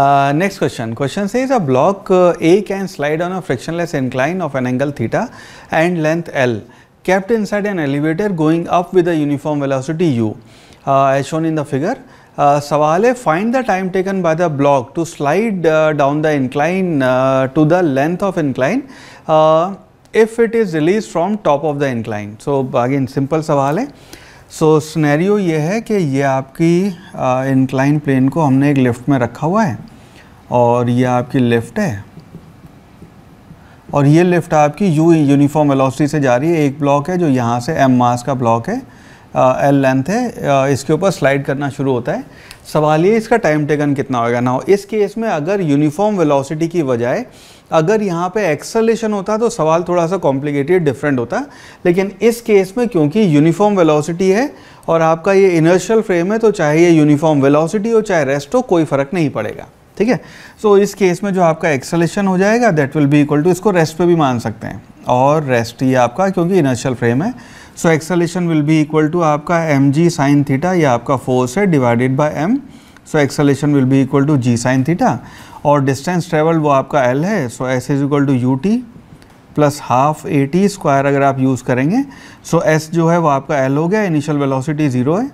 next question question से is a block A can slide on a frictionless incline of an angle theta and length L kept inside an elevator going up with a uniform velocity u I shown in the figure सवाल है find the time taken by the block to slide down the incline to the length of incline if it is release from top of the incline so again simple सवाल है सो so, scenario ये है कि ये आपकी incline uh, plane को हमने एक लिफ्ट में रखा हुआ है और ये आपकी लिफ्ट है और ये लिफ्ट आपकी यू यूनिफॉर्म वेलोसिटी से जा रही है एक ब्लॉक है जो यहाँ से एम मास का ब्लॉक है एल लेंथ है इसके ऊपर स्लाइड करना शुरू होता है सवाल ये इसका टाइम टेकन कितना होगा ना हो इस केस में अगर यूनिफॉर्म वेलोसिटी की बजाय अगर यहाँ पे एक्सलेशन होता तो सवाल थोड़ा सा कॉम्प्लिकेटेड डिफरेंट होता लेकिन इस केस में क्योंकि यूनिफॉर्म वेलोसिटी है और आपका ये इनर्शियल फ्रेम है तो चाहे ये यूनिफॉर्म वेलोसिटी हो चाहे रेस्ट हो कोई फ़र्क नहीं पड़ेगा ठीक है सो इस केस में जो आपका एक्सलेशन हो जाएगा that will be equal to इसको रेस्ट पे भी मान सकते हैं और रेस्ट ये आपका क्योंकि इनर्शियल फ्रेम है so acceleration will be equal to आपका एम जी साइन थीटा ये आपका फोर्स है divided by M so acceleration will be equal to G sine theta और डिस्टेंस ट्रेवल वो आपका एल है so S is equal to U T plus half A T square अगर आप use करेंगे सो एस जो है वो आपका एल हो गया इनिशियल वेलोसिटी ज़ीरो है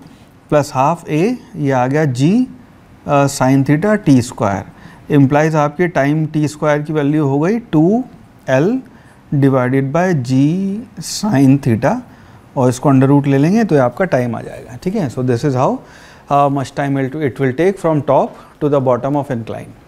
प्लस हाफ ए ये आ गया G sine theta T square implies आपके टाइम टी स्क्वायर की वैल्यू हो गई two L divided by G sine theta और इसको अंडर रूट ले लेंगे तो आपका टाइम आ जाएगा ठीक है so this is how much time it will take from top to the bottom of incline